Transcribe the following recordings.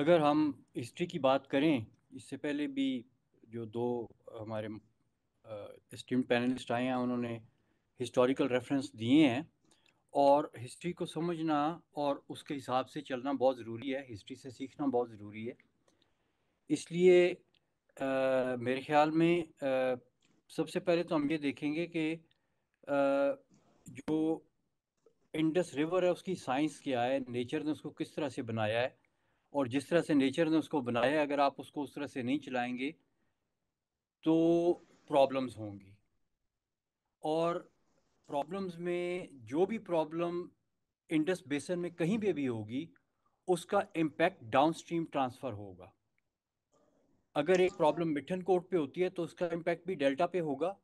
अगर हम हिस्ट्री की बात करें इससे पहले भी जो दो हमारे स्टीम पैनलिस्ट आए हैं उन्होंने हिस्टोरिकल रेफरेंस दिए हैं और हिस्ट्री को समझना और उसके हिसाब से चलना बहुत ज़रूरी है हिस्ट्री से सीखना बहुत ज़रूरी है इसलिए आ, मेरे ख्याल में आ, सबसे पहले तो हम ये देखेंगे कि जो इंडस रिवर है उसकी साइंस क्या है नेचर ने उसको किस तरह से बनाया है और जिस तरह से नेचर ने उसको बनाया अगर आप उसको उस तरह से नहीं चलाएंगे तो प्रॉब्लम्स होंगी और प्रॉब्लम्स में जो भी प्रॉब्लम इंडस बेसन में कहीं पे भी होगी उसका इम्पैक्ट डाउनस्ट्रीम ट्रांसफ़र होगा अगर एक प्रॉब्लम मिठन कोट पे होती है तो उसका इम्पैक्ट भी डेल्टा पे होगा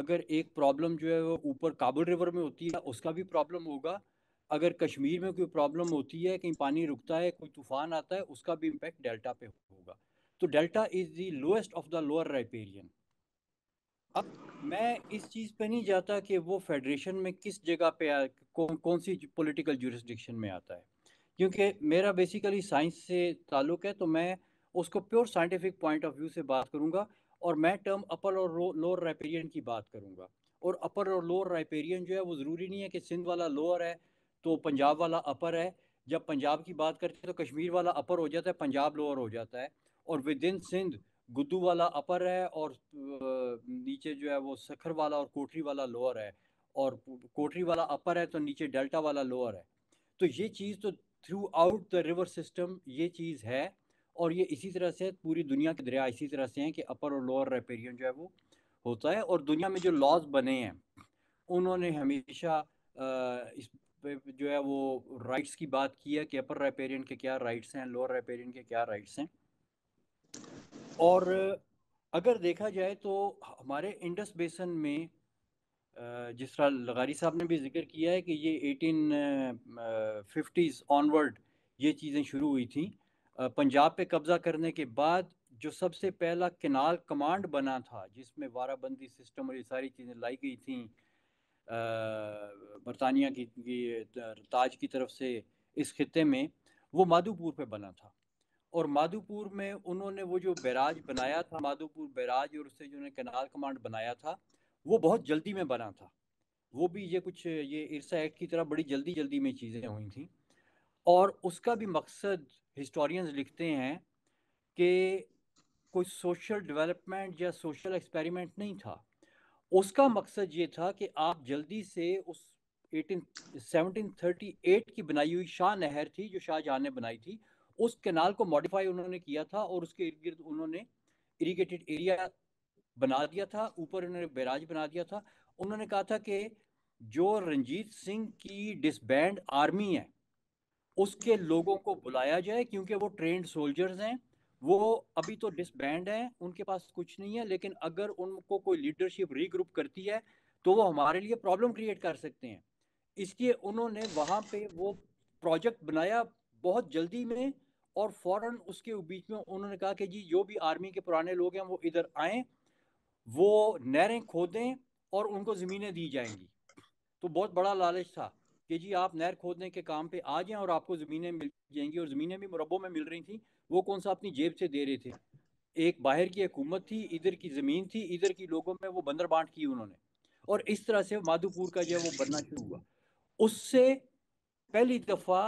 अगर एक प्रॉब्लम जो है वो ऊपर काबुल रिवर में होती है उसका भी प्रॉब्लम होगा अगर कश्मीर में कोई प्रॉब्लम होती है कहीं पानी रुकता है कोई तूफान आता है उसका भी इम्पैक्ट डेल्टा पे होगा तो delta is the lowest of the lower riparian अब मैं इस चीज़ पे नहीं जाता कि वो फेडरेशन में किस जगह पे आ, कौन कौन सी पॉलिटिकल जुरिस्डिक्शन में आता है क्योंकि मेरा बेसिकली साइंस से ताल्लुक़ है तो मैं उसको pure scientific point of view से बात करूँगा और मैं टर्म अपर और लोअर राइपेरियन की बात करूँगा और अपर और लोअर राइपेरियन जो है वो ज़रूरी नहीं है कि सिंध वाला लोअर है तो पंजाब वाला अपर है जब पंजाब की बात करते हैं तो कश्मीर वाला अपर हो जाता है पंजाब लोअर हो जाता है और विद इन सिंध गुद्दू वाला अपर है और नीचे जो है वो सखर वाला और कोटरी वाला लोअर है और कोटरी वाला अपर है तो नीचे डेल्टा वाला लोअर है तो ये चीज़ तो throughout the river system ये चीज़ है और ये इसी तरह से पूरी दुनिया के दरिया इसी तरह से हैं कि अपर और लोअर रेपेरियन जो है वो होता है और दुनिया में जो लॉज बने हैं उन्होंने हमेशा इस पे जो है वो राइट्स की बात की है कि अपर रेपेरियन के क्या राइट्स हैं लोअर रेपेरियन के क्या राइट्स हैं और अगर देखा जाए तो हमारे इंडस बेसन में जिस तरह लगारी साहब ने भी जिक्र किया है कि ये एटीन फिफ्टीज़ ऑनवर्ड ये चीज़ें शुरू हुई थी पंजाब पे कब्ज़ा करने के बाद जो सबसे पहला केनाल कमांड बना था जिसमें वाराबंदी सिस्टम और ये सारी चीज़ें लाई गई थी बरतानिया की, की ताज की तरफ से इस खत्े में वो माधोपुर पे बना था और माधोपुर में उन्होंने वो जो बैराज बनाया था माधोपुर बैराज और उससे जो कनाल कमांड बनाया था वो बहुत जल्दी में बना था वो भी ये कुछ ये इरसा एक्ट की तरह बड़ी जल्दी जल्दी में चीज़ें हुई थी और उसका भी मकसद हिस्टोरियंस लिखते हैं कि कोई सोशल डेवलपमेंट या सोशल एक्सपेरिमेंट नहीं था उसका मकसद ये था कि आप जल्दी से उस 18 1738 की बनाई हुई शाह नहर थी जो शाहजहाँ ने बनाई थी उस कैनाल को मॉडिफाई उन्होंने किया था और उसके इर्द गिर्द उन्होंने इरीगेटेड एरिया बना दिया था ऊपर उन्होंने बैराज बना दिया था उन्होंने कहा था कि जो रंजीत सिंह की डिसबैंड आर्मी है उसके लोगों को बुलाया जाए क्योंकि वो ट्रेंड सोल्जर्स हैं वो अभी तो डिसबैंड है उनके पास कुछ नहीं है लेकिन अगर उनको कोई लीडरशिप रीग्रुप करती है तो वो हमारे लिए प्रॉब्लम क्रिएट कर सकते हैं इसलिए उन्होंने वहाँ पे वो प्रोजेक्ट बनाया बहुत जल्दी में और फौरन उसके बीच में उन्होंने कहा कि जी जो भी आर्मी के पुराने लोग हैं वो इधर आए वो नहरें खोदें और उनको ज़मीनें दी जाएंगी तो बहुत बड़ा लालच था कि जी आप नहर खोदने के काम पे आ जाएं और आपको ज़मीनें मिल जाएंगी और ज़मीनें भी मुरबों में मिल रही थी वो कौन सा अपनी जेब से दे रहे थे एक बाहर की हुकूमत थी इधर की ज़मीन थी इधर की लोगों में वो बंदर बांट की उन्होंने और इस तरह से माधोपुर का जो है वो बनना शुरू हुआ उससे पहली दफ़ा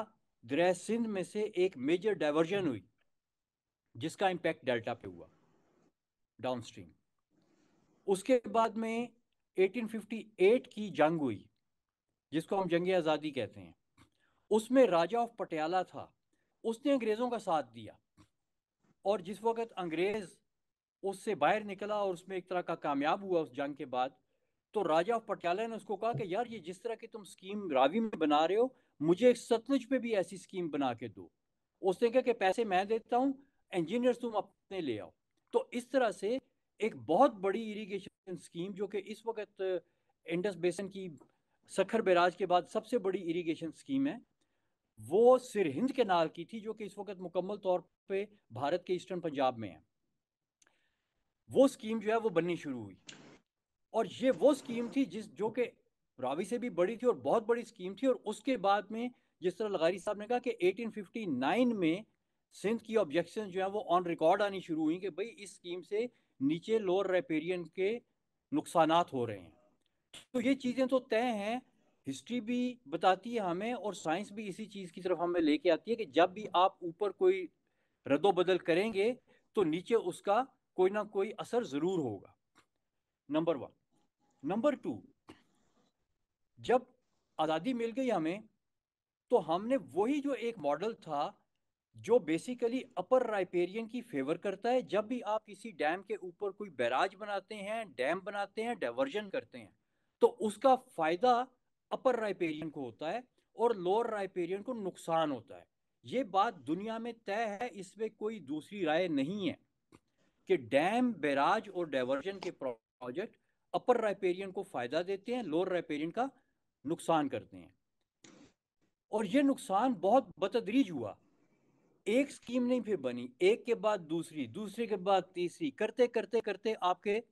दरिया सिंध में से एक मेजर डाइवर्जन हुई जिसका इम्पैक्ट डेल्टा पे हुआ डाउन स्ट्रीम उसके बाद में 1858 की जंग हुई जिसको हम जंग आज़ादी कहते हैं उसमें राजा ऑफ पटियाला था उसने अंग्रेज़ों का साथ दिया और जिस वक्त अंग्रेज उससे बाहर निकला और उसमें एक तरह का कामयाब हुआ उस जंग के बाद तो राजा ऑफ पटियाला ने उसको कहा कि यार ये जिस तरह की तुम स्कीम रावी में बना रहे हो मुझे सतलुज पे भी ऐसी स्कीम बना के दो उसने कहा कि पैसे मैं देता हूँ इंजीनियर तुम अपने ले आओ तो इस तरह से एक बहुत बड़ी इरीगेशन स्कीम जो कि इस वक्त इंडस बेसन की सखर बैराज के बाद सबसे बड़ी इरीगेशन स्कीम है वो सिरहिंद के नाल की थी जो कि इस वक्त मुकम्मल तौर पे भारत के ईस्टर्न पंजाब में है वो स्कीम जो है वो बननी शुरू हुई और ये वो स्कीम थी जिस जो कि रावी से भी बड़ी थी और बहुत बड़ी स्कीम थी और उसके बाद में जिस तरह लगारी साहब ने कहा कि 1859 में सिंध की ऑब्जेक्शन जो है वो ऑन रिकॉर्ड आनी शुरू हुई कि भाई इस स्कीम से नीचे लोअर रेपेरियन के नुकसान हो रहे हैं तो ये चीज़ें तो तय हैं हिस्ट्री भी बताती है हमें और साइंस भी इसी चीज़ की तरफ हमें लेके आती है कि जब भी आप ऊपर कोई रदो बदल करेंगे तो नीचे उसका कोई ना कोई असर ज़रूर होगा नंबर वन नंबर टू जब आज़ादी मिल गई हमें तो हमने वही जो एक मॉडल था जो बेसिकली अपर राइपेरियन की फेवर करता है जब भी आप किसी डैम के ऊपर कोई बैराज बनाते हैं डैम बनाते हैं डाइवर्जन करते हैं तो उसका फ़ायदा अपर राइपेरियन को होता है और लोअर राइपेरियन को नुकसान होता है ये बात दुनिया में तय है इसमें कोई दूसरी राय नहीं है कि डैम बैराज और डाइवर्जन के प्रोजेक्ट अपर राइपेरियन को फायदा देते हैं लोअर राइपेरियन का नुकसान करते हैं और ये नुकसान बहुत बतदरीज हुआ एक स्कीम नहीं फिर बनी एक के बाद दूसरी दूसरे के बाद तीसरी करते करते करते आपके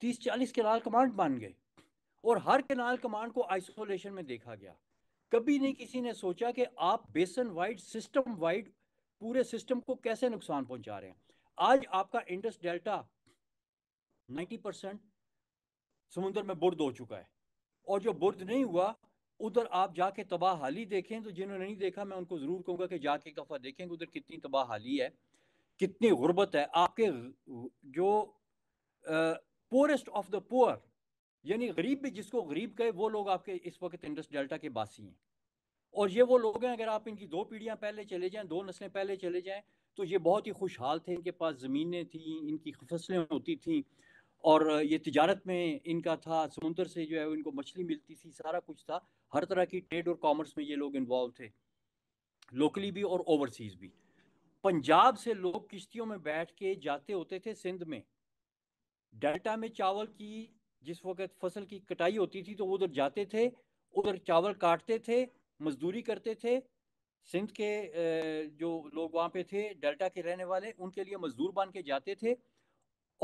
तीस चालीस के लाल कमांड बन गए और हर कैनाल कमांड को आइसोलेशन में देखा गया कभी नहीं किसी ने सोचा कि आप बेसन वाइड सिस्टम वाइड पूरे सिस्टम को कैसे नुकसान पहुंचा रहे हैं आज आपका इंडस डेल्टा 90 परसेंट समुद्र में बुर्द हो चुका है और जो बुर्द नहीं हुआ उधर आप जाके तबाह हाली देखें तो जिन्होंने नहीं देखा मैं उनको ज़रूर कहूँगा कि जाके दफ़ा देखें उधर कितनी तबाह हाली है कितनी गुर्बत है आपके जो पोरेस्ट ऑफ द पोअर यानी गरीब भी जिसको गरीब कहे वो लोग आपके इस वक्त इंडस डेल्टा के बासी हैं और ये वो लोग हैं अगर आप इनकी दो पीढ़ियाँ पहले चले जाएँ दो नस्लें पहले चले जाएँ तो ये बहुत ही खुशहाल थे इनके पास ज़मीनें थी इनकी फसलें होती थी और ये तजारत में इनका था समुंदर से जो है इनको मछली मिलती थी सारा कुछ था हर तरह की ट्रेड और कॉमर्स में ये लोग इन्वॉल्व थे लोकली भी और ओवरसीज भी पंजाब से लोग किश्तियों में बैठ के जाते होते थे सिंध में डेल्टा में चावल की जिस वक्त फसल की कटाई होती थी तो वो उधर जाते थे उधर चावल काटते थे मजदूरी करते थे सिंध के जो लोग वहाँ पे थे डेल्टा के रहने वाले उनके लिए मजदूर बन के जाते थे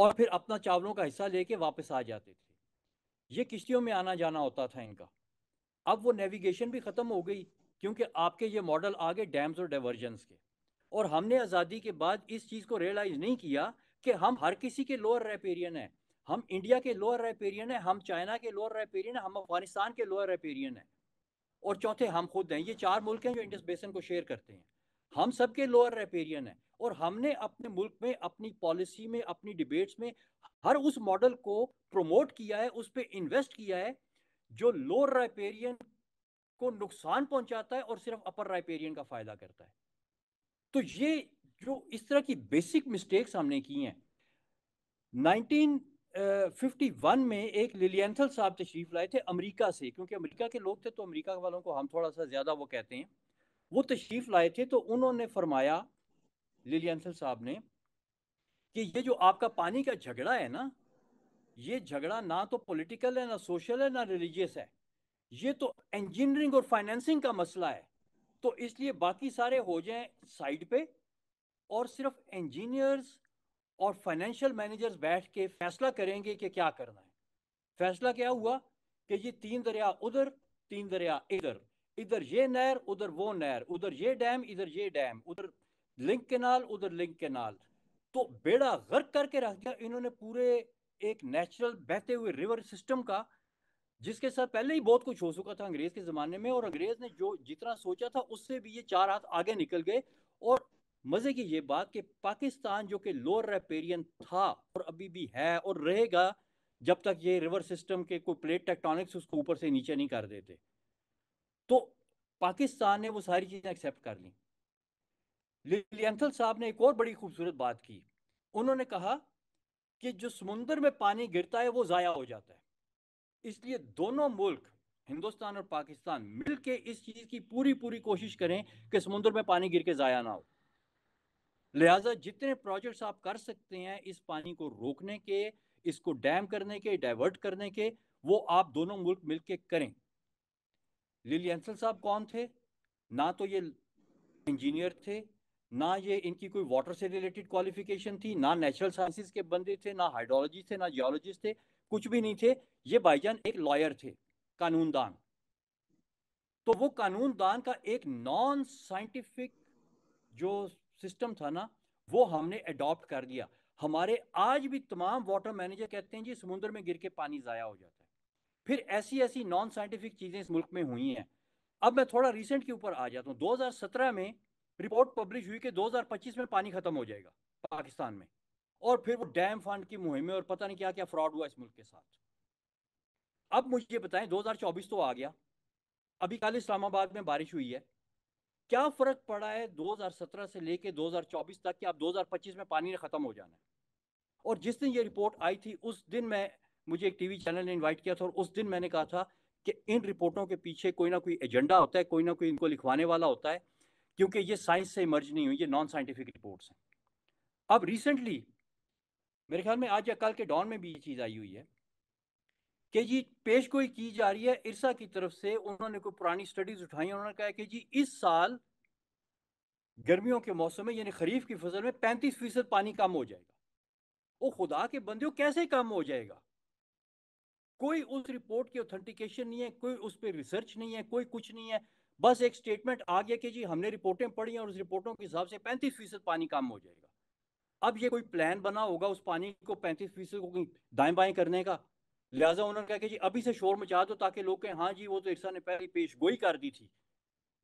और फिर अपना चावलों का हिस्सा लेके वापस आ जाते थे ये किश्तियों में आना जाना होता था इनका अब वो नेविगेशन भी ख़त्म हो गई क्योंकि आपके ये मॉडल आ गए डैम्स और डाइवर्जन के और हमने आज़ादी के बाद इस चीज़ को रियलाइज़ नहीं किया कि हम हर किसी के लोअर रेपेरियन हैं हम इंडिया के लोअर रेपेरियन है हम चाइना के लोअर रेपेरियन है हम अफगानिस्तान के लोअर रेपेरियन है और चौथे हम खुद हैं ये चार मुल्क हैं जो इंडस बेसन को शेयर करते हैं हम सब के लोअर रेपेरियन है और हमने अपने मुल्क में अपनी पॉलिसी में अपनी डिबेट्स में हर उस मॉडल को प्रमोट किया है उस पर इन्वेस्ट किया है जो लोअर रेपेरियन को नुकसान पहुंचाता है और सिर्फ अपर रेपेरियन का फायदा करता है तो ये जो इस तरह की बेसिक मिस्टेक्स हमने की हैं फिफ्टी वन में एक लिलियंथल साहब तशरीफ लाए थे अमेरिका से क्योंकि अमेरिका के लोग थे तो अमेरिका वालों को हम थोड़ा सा ज़्यादा वो कहते हैं वो तशरीफ लाए थे तो उन्होंने फरमाया लिलियंथल साहब ने कि ये जो आपका पानी का झगड़ा है ना ये झगड़ा ना तो पॉलिटिकल है ना सोशल है ना रिलीजियस है ये तो इंजीनियरिंग और फाइनेंसिंग का मसला है तो इसलिए बाकी सारे हो जाएं साइड पे और सिर्फ इंजीनियर्स और फाइनेंशियल मैनेजर्स बैठ के फैसला करेंगे कि क्या करना है फैसला क्या हुआ कि ये तीन दरिया उधर तीन दरिया इधर इधर ये नहर उधर वो नहर उधर ये डैम इधर ये डैम उधर लिंक केनाल उधर लिंक केनाल तो बेड़ा गर्क करके रख दिया इन्होंने पूरे एक नेचुरल बहते हुए रिवर सिस्टम का जिसके साथ पहले ही बहुत कुछ हो चुका था अंग्रेज के जमाने में और अंग्रेज ने जो जितना सोचा था उससे भी ये चार हाथ आगे निकल गए और मजे की ये बात कि पाकिस्तान जो कि लोअर रेपेरियन था और अभी भी है और रहेगा जब तक ये रिवर सिस्टम के कोई प्लेट टेक्टोनिक्स उसको ऊपर से नीचे नहीं कर देते तो पाकिस्तान ने वो सारी चीज़ें एक्सेप्ट कर ली लिलियंथल साहब ने एक और बड़ी खूबसूरत बात की उन्होंने कहा कि जो समुंदर में पानी गिरता है वो ज़ाया हो जाता है इसलिए दोनों मुल्क हिंदुस्तान और पाकिस्तान मिलके इस चीज़ की पूरी पूरी कोशिश करें कि समुंदर में पानी गिर के ज़ाया ना हो लिहाजा जितने प्रोजेक्ट्स आप कर सकते हैं इस पानी को रोकने के इसको डैम करने के डाइवर्ट करने के वो आप दोनों मुल्क मिलके करें लिली एंसल साहब कौन थे ना तो ये इंजीनियर थे ना ये इनकी कोई वाटर से रिलेटेड क्वालिफिकेशन थी ना नेचुरल साइंसिस के बंदे थे ना हाइड्रोलॉजी थे ना जियोलॉजिस्ट थे कुछ भी नहीं थे ये भाईजान एक लॉयर थे कानूनदान तो वो कानूनदान का एक नॉन साइंटिफिक जो सिस्टम था ना वो हमने अडॉप्ट कर दिया हमारे आज भी तमाम वाटर मैनेजर कहते हैं जी समुद्र में गिर के पानी ज़ाया हो जाता है फिर ऐसी ऐसी नॉन साइंटिफिक चीज़ें इस मुल्क में हुई हैं अब मैं थोड़ा रिसेंट के ऊपर आ जाता हूँ दो में रिपोर्ट पब्लिश हुई कि दो में पानी ख़त्म हो जाएगा पाकिस्तान में और फिर वो डैम फंड की मुहिमें और पता नहीं क्या क्या फ्रॉड हुआ इस मुल्क के साथ अब मुझे बताएं 2024 तो आ गया अभी कल इस्लामाबाद में बारिश हुई है क्या फर्क पड़ा है 2017 से लेके 2024 तक कि आप 2025 में पानी ने खत्म हो जाना है और जिस दिन ये रिपोर्ट आई थी उस दिन मैं मुझे एक टीवी चैनल ने इनवाइट किया था और उस दिन मैंने कहा था कि इन रिपोर्टों के पीछे कोई ना कोई एजेंडा होता है कोई ना कोई इनको लिखवाने वाला होता है क्योंकि ये साइंस से इमर्ज नहीं हुई ये नॉन साइंटिफिक रिपोर्ट्स हैं अब रिसेंटली मेरे ख्याल में आज या कल के डॉन में भी ये चीज़ आई हुई है कि जी पेश गोई की जा रही है इरसा की तरफ से उन्होंने कोई पुरानी स्टडीज उठाई उन्होंने कहा कि जी इस साल गर्मियों के मौसम में यानी खरीफ की फसल में पैंतीस फीसद पानी कम हो जाएगा वो खुदा के बंदे कैसे कम हो जाएगा कोई उस रिपोर्ट की ऑथेंटिकेशन नहीं है कोई उस पर रिसर्च नहीं है कोई कुछ नहीं है बस एक स्टेटमेंट आ गया कि जी हमने रिपोर्टें पढ़ी हैं और उस रिपोर्टों के हिसाब से पैंतीस फीसद पानी कम हो जाएगा अब ये कोई प्लान बना होगा उस पानी को पैंतीस फीसद को दाएं बाएं करने का लिहाजा उन्होंने कहा कि जी अभी से शोर मचा दो ताकि लोग कहें हाँ जी वो तो इरसा ने पहले पेश गोई कर दी थी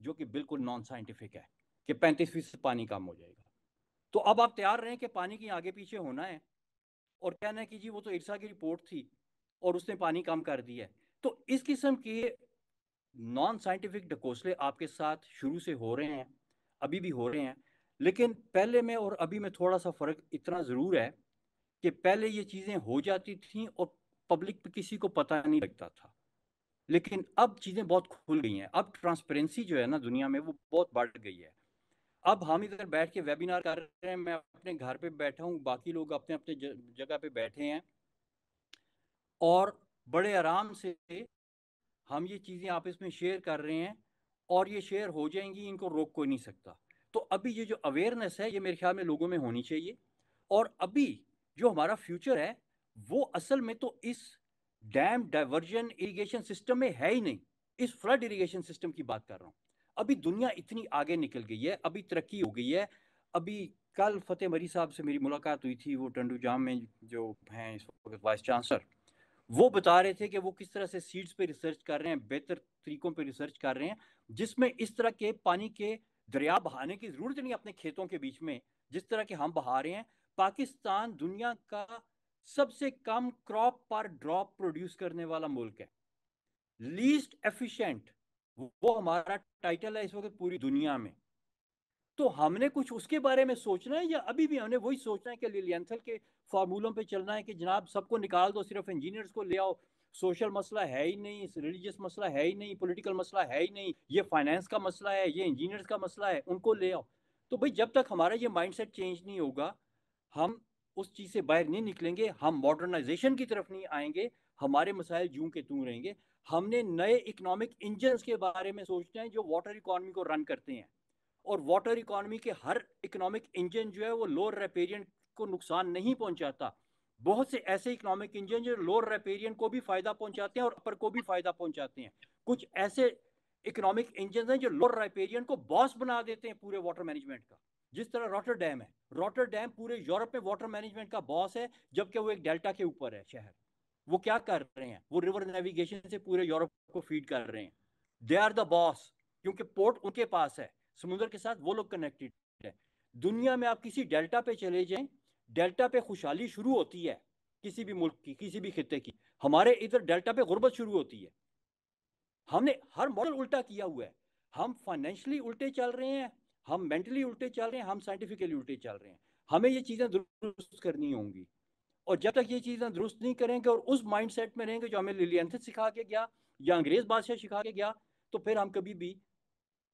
जो कि बिल्कुल नॉन साइंटिफिक है कि पैंतीस फीसद पानी कम हो जाएगा तो अब आप तैयार रहें कि पानी की आगे पीछे होना है और कहना है कि जी वो तो इरसा की रिपोर्ट थी और उसने पानी कम कर दिया है तो इस किस्म के नॉन साइंटिफिक डकोसले आपके साथ शुरू से हो रहे हैं अभी भी हो रहे हैं लेकिन पहले में और अभी में थोड़ा सा फ़र्क इतना ज़रूर है कि पहले ये चीज़ें हो जाती थी और पब्लिक पे किसी को पता नहीं लगता था लेकिन अब चीज़ें बहुत खुल गई हैं अब ट्रांसपेरेंसी जो है ना दुनिया में वो बहुत बढ़ गई है अब हम इधर बैठ के वेबिनार कर रहे हैं मैं अपने घर पे बैठा हूँ बाकी लोग अपने अपने जगह पे बैठे हैं और बड़े आराम से हम ये चीज़ें आपस में शेयर कर रहे हैं और ये शेयर हो जाएंगी इनको रोक कोई नहीं सकता तो अभी ये जो अवेयरनेस है ये मेरे ख्याल में लोगों में होनी चाहिए और अभी जो हमारा फ्यूचर है वो असल में तो इस डैम डाइवर्जन इरिगेशन सिस्टम में है ही नहीं इस फ्लड इरिगेशन सिस्टम की बात कर रहा हूँ अभी दुनिया इतनी आगे निकल गई है अभी तरक्की हो गई है अभी कल फतेह मरी साहब से मेरी मुलाकात हुई थी वो टंडू जाम में जो हैं इस वक्त वाइस चांसलर वो बता रहे थे कि वो किस तरह से सीड्स पे रिसर्च कर रहे हैं बेहतर तरीकों पे रिसर्च कर रहे हैं जिसमें इस तरह के पानी के दरिया बहाने की जरूरत नहीं अपने खेतों के बीच में जिस तरह के हम बहा रहे हैं पाकिस्तान दुनिया का सबसे कम क्रॉप पर ड्रॉप प्रोड्यूस करने वाला मुल्क है लीस्ट एफिशिएंट वो हमारा टाइटल है इस वक्त पूरी दुनिया में तो हमने कुछ उसके बारे में सोचना है या अभी भी हमने वही सोचना है कि लिलियंथल के फार्मूलों पे चलना है कि जनाब सबको निकाल दो सिर्फ इंजीनियर्स को ले आओ सोशल मसला है ही नहीं रिलीजियस मसला है ही नहीं पॉलिटिकल मसला है ही नहीं ये फाइनेंस का मसला है ये इंजीनियर्स का मसला है उनको ले आओ तो भाई जब तक हमारा ये माइंडसेट चेंज नहीं होगा हम उस चीज़ से बाहर नहीं निकलेंगे हम मॉडर्नाइजेशन की तरफ नहीं आएंगे हमारे मसाइल जू के तू रहेंगे हमने नए इकोनॉमिक इंजन के बारे में सोचना है जो वाटर इकोनॉमी को रन करते हैं और वाटर इकोनॉमी के हर इकोनॉमिक इंजन जो है वो लोअर रेपेरियन को नुकसान नहीं पहुंचाता बहुत से ऐसे इकोनॉमिक इंजन जो लोअर रेपेरियन को भी फायदा पहुंचाते हैं और अपर को भी फायदा पहुंचाते हैं कुछ ऐसे इकोनॉमिक इंजन हैं जो लोअर रेपेरियन को बॉस बना देते हैं पूरे वाटर मैनेजमेंट का जिस तरह रॉटर डैम है रॉटर डैम पूरे यूरोप में वाटर मैनेजमेंट का बॉस है जबकि वो एक डेल्टा के ऊपर है शहर वो क्या कर रहे हैं वो रिवर नेविगेशन से पूरे यूरोप को फीड कर रहे हैं दे आर द बॉस क्योंकि पोर्ट उनके पास है समुद्र के साथ वो लोग कनेक्टेड है दुनिया में आप किसी डेल्टा पे चले जाएं डेल्टा पे खुशहाली शुरू होती है किसी भी मुल्क की किसी भी खत्े की हमारे इधर डेल्टा पे गुर्बत शुरू होती है हमने हर मॉडल उल्टा किया हुआ है हम फाइनेंशली उल्टे चल रहे हैं हम मेंटली उल्टे चल रहे हैं हम साइंटिफिकली उल्टे चल रहे हैं हमें ये चीज़ें दुरुस्त करनी होंगी और जब तक ये चीज़ें दुरुस्त नहीं करेंगे और उस माइंड सेट में रहेंगे जो हमें लिलियंथ सिखा के गया या अंग्रेज बादशाह सिखा के गया तो फिर हम कभी भी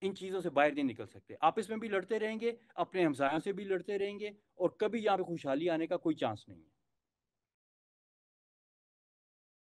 इन चीज़ों से बाहर नहीं निकल सकते आपस में भी लड़ते रहेंगे अपने हमसायों से भी लड़ते रहेंगे और कभी यहाँ पे खुशहाली आने का कोई चांस नहीं है